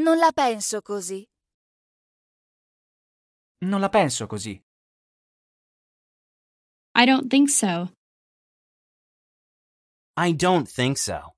Non la penso così. Non la penso così. I don't think so. I don't think so.